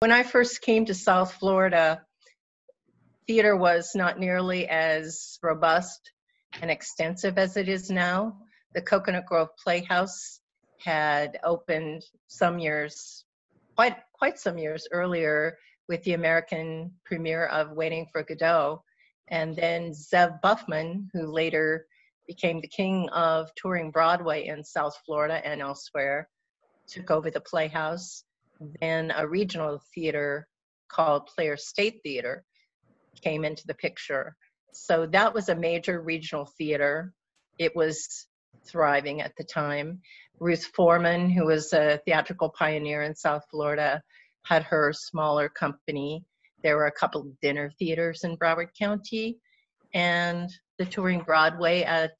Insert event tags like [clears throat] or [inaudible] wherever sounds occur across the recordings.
When I first came to South Florida, theater was not nearly as robust and extensive as it is now. The Coconut Grove Playhouse had opened some years, quite quite some years earlier, with the American premiere of Waiting for Godot, and then Zev Buffman, who later became the king of touring Broadway in South Florida and elsewhere, took over the Playhouse then a regional theater called Player State Theater came into the picture. So that was a major regional theater. It was thriving at the time. Ruth Foreman, who was a theatrical pioneer in South Florida, had her smaller company. There were a couple of dinner theaters in Broward County, and the touring Broadway at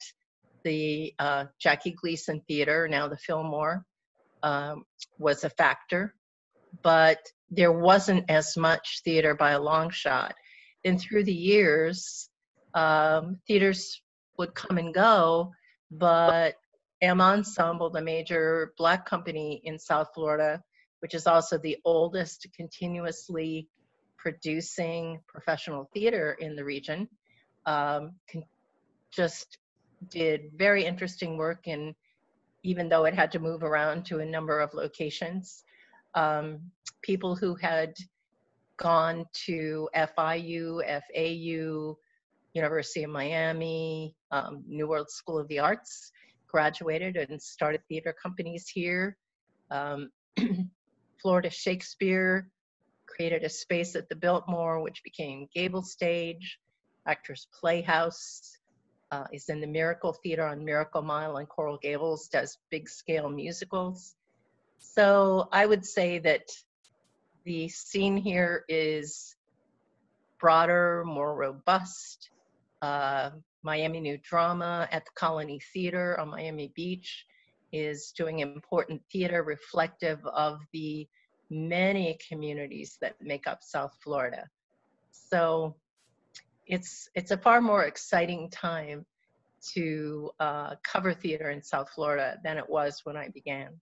the uh, Jackie Gleason Theater, now the Fillmore, um, was a factor but there wasn't as much theater by a long shot. And through the years, um, theaters would come and go, but Am Ensemble, the major black company in South Florida, which is also the oldest continuously producing professional theater in the region, um, con- just did very interesting work. And in, even though it had to move around to a number of locations, um, people who had gone to FIU, FAU, University of Miami, um, New World School of the Arts, graduated and started theater companies here. Um, [clears throat] Florida Shakespeare created a space at the Biltmore, which became Gable Stage. Actors Playhouse uh, is in the Miracle Theater on Miracle Mile in Coral Gables, does big scale musicals. So I would say that the scene here is broader, more robust. Uh, Miami New Drama at the Colony Theater on Miami Beach is doing important theater reflective of the many communities that make up South Florida. So it's it's a far more exciting time to uh, cover theater in South Florida than it was when I began.